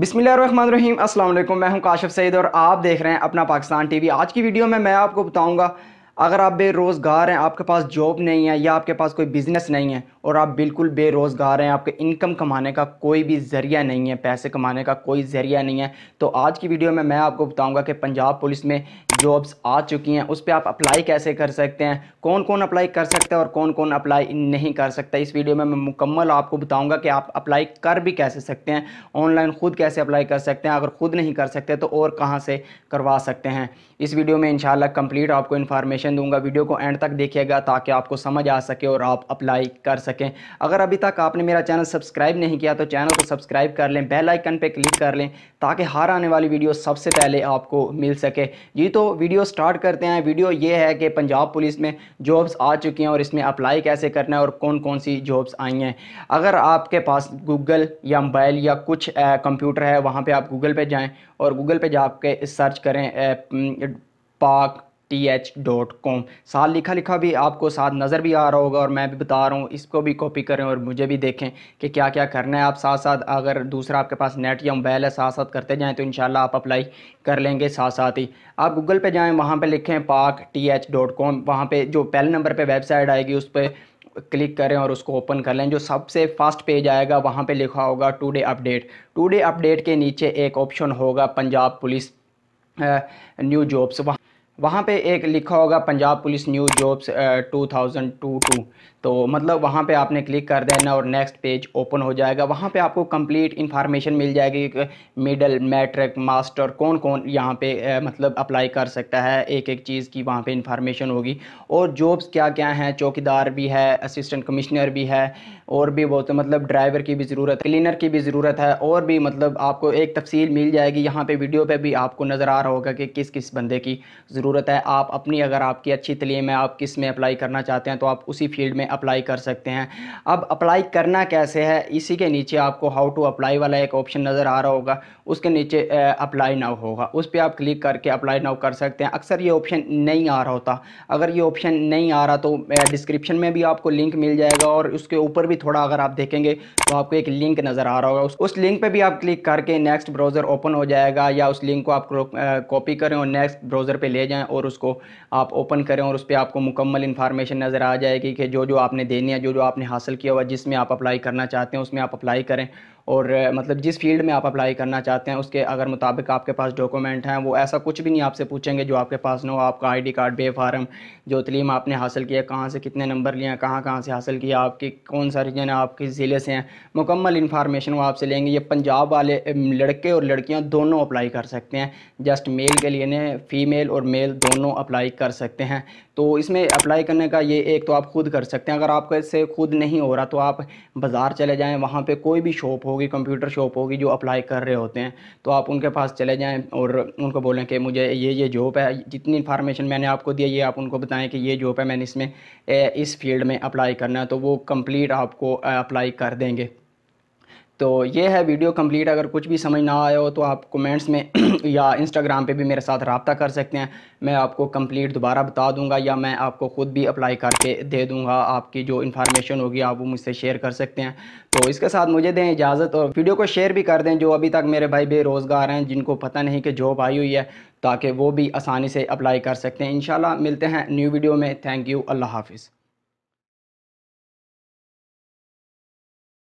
बिसमिल रहीम मैं हूं काशिफ सईद और आप देख रहे हैं अपना पाकिस्तान टीवी आज की वीडियो में मैं आपको बताऊंगा अगर आप बेरोज़गार हैं आपके पास जॉब नहीं है या आपके पास कोई बिज़नेस नहीं है और आप बिल्कुल बेरोज़गार हैं आपके इनकम कमाने का कोई भी ज़रिया नहीं है पैसे कमाने का कोई ज़रिया नहीं है तो आज की वीडियो में मैं आपको बताऊंगा कि पंजाब पुलिस में जॉब्स आ चुकी हैं उस पर आप अप्लाई कैसे कर सकते हैं कौन कौन अप्लाई कर सकता है और कौन कौन अप्लाई नहीं कर सकता इस वीडियो में मैं मुकम्मल आपको बताऊंगा कि आप अप्लाई कर भी कैसे सकते हैं ऑनलाइन ख़ुद कैसे अप्लाई कर सकते हैं अगर ख़ुद नहीं कर सकते तो और कहाँ से करवा सकते हैं इस वीडियो में इनशाला कम्प्लीट आपको इन्फॉर्मेशन दूंगा वीडियो को एंड तक देखिएगा ताकि आपको समझ आ सके और आप अप्लाई कर सकें अगर अभी तक आपने मेरा चैनल सब्सक्राइब नहीं किया तो चैनल को सब्सक्राइब कर लें बेलाइकन पर क्लिक कर लें ताकि हर आने वाली वीडियो सबसे पहले आपको मिल सके जी तो वीडियो स्टार्ट करते हैं वीडियो ये है कि पंजाब पुलिस में जॉब्स आ चुकी हैं और इसमें अप्लाई कैसे करना है और कौन कौन सी जॉब्स आई हैं अगर आपके पास गूगल या मोबाइल या कुछ कंप्यूटर है वहाँ पर आप गूगल पर जाएँ और गूगल पर जाके सर्च करें पाक टी एच डॉट कॉम साथ लिखा लिखा भी आपको साथ नज़र भी आ रहा होगा और मैं भी बता रहा हूँ इसको भी कॉपी करें और मुझे भी देखें कि क्या क्या करना है आप साथ साथ अगर दूसरा आपके पास नेट या मोबाइल है साथ साथ करते जाएँ तो इन आप अप्लाई कर लेंगे साथ साथ ही आप गूगल पर जाएँ वहाँ पर लिखें पाक टी एच डॉट कॉम वहाँ पर जो पहले नंबर पर वेबसाइट आएगी उस पर क्लिक करें और उसको ओपन कर लें जो सबसे फास्ट पेज आएगा वहाँ पर लिखा होगा डे अपडेट डे अपडेट के नीचे एक ऑप्शन होगा पंजाब पुलिस न्यू जॉब्स वहाँ वहाँ पे एक लिखा होगा Punjab police new jobs two thousand two two तो मतलब वहाँ पे आपने क्लिक कर देना और नेक्स्ट पेज ओपन हो जाएगा वहाँ पे आपको कंप्लीट इन्फॉर्मेशन मिल जाएगी मिडल मैट्रिक मास्टर कौन कौन यहाँ पे ए, मतलब अप्लाई कर सकता है एक एक चीज़ की वहाँ पे इन्फॉर्मेशन होगी और जॉब्स क्या क्या हैं चौकीदार भी है असिस्टेंट कमिश्नर भी है और भी बहुत मतलब ड्राइवर की भी ज़रूरत है क्लीनर की भी ज़रूरत है और भी मतलब आपको एक तफसील मिल जाएगी यहाँ पर वीडियो पर भी आपको नज़र आ रहा होगा कि किस किस बंदे की ज़रूरत है आप अपनी अगर आपकी अच्छी तलीम है आप किस में अप्लाई करना चाहते हैं तो आप उसी फील्ड में अप्लाई कर सकते हैं अब अप्लाई करना कैसे है इसी के नीचे आपको हाउ टू अप्लाई वाला एक ऑप्शन नज़र आ रहा होगा उसके नीचे अप्लाई नाउ होगा उस पर आप क्लिक करके अप्लाई नाउ कर सकते हैं अक्सर ये ऑप्शन नहीं आ रहा होता अगर ये ऑप्शन नहीं आ रहा तो डिस्क्रिप्शन में भी आपको लिंक मिल जाएगा और उसके ऊपर भी थोड़ा अगर आप देखेंगे तो आपको एक लिंक नज़र आ रहा होगा उस, लिंक पर भी आप क्लिक करके नेक्स्ट ब्राउज़र ओपन हो जाएगा या उस लिंक को आप कॉपी करें और नेक्स्ट ब्राउज़र पर ले जाएँ और उसको आप ओपन करें और उस पर आपको मुकम्मल इन्फॉर्मेशन नज़र आ जाएगी कि जो जो आपने देने हैं जो जो आपने हासिल किया हुआ जिसमें आप अप्लाई करना चाहते हैं उसमें आप अप्लाई करें और मतलब जिस फील्ड में आप अप्लाई करना चाहते हैं उसके अगर मुताबिक आपके पास डॉक्यूमेंट हैं वो ऐसा कुछ भी नहीं आपसे पूछेंगे जो आपके पास ना हो आपका आईडी कार्ड बे फार्म जो तलीम आपने हासिल किया कहाँ से कितने नंबर लिए हैं कहाँ कहाँ से हासिल किया आपकी कौन सा रीजन है आप किस ज़िले से हैं मुकम्मल इन्फॉर्मेशन वो आपसे लेंगे ये पंजाब वाले लड़के और लड़कियाँ दोनों अप्लाई कर सकते हैं जस्ट मेल के लिए ने फ़ीमेल और मेल दोनों अप्लाई कर सकते हैं तो इसमें अप्लाई करने का ये एक तो आप खुद कर सकते हैं हैं अगर आपका इससे खुद नहीं हो रहा तो आप बाज़ार चले जाएँ वहाँ पर कोई भी शॉप होगी कंप्यूटर शॉप होगी जो अप्लाई कर रहे होते हैं तो आप उनके पास चले जाएँ और उनको बोलें कि मुझे ये ये जॉब है जितनी इन्फॉर्मेशन मैंने आपको दिया ये आप उनको बताएं कि ये जॉब है मैंने इसमें इस फील्ड में अप्लाई करना है तो वो कम्प्लीट आपको अप्लाई कर देंगे तो ये है वीडियो कंप्लीट अगर कुछ भी समझ ना आया हो तो आप कमेंट्स में या इंस्टाग्राम पे भी मेरे साथ रबता कर सकते हैं मैं आपको कंप्लीट दोबारा बता दूंगा या मैं आपको ख़ुद भी अप्लाई करके दे दूंगा आपकी जो इन्फॉर्मेशन होगी आप वो मुझसे शेयर कर सकते हैं तो इसके साथ मुझे दें इजाज़त और वीडियो को शेयर भी कर दें जो अभी तक मेरे भाई बेरोज़गार हैं जिनको पता नहीं कि जॉब आई हुई है ताकि वो भी आसानी से अप्लाई कर सकते हैं इन मिलते हैं न्यू वीडियो में थैंक यू अल्लाह हाफिज़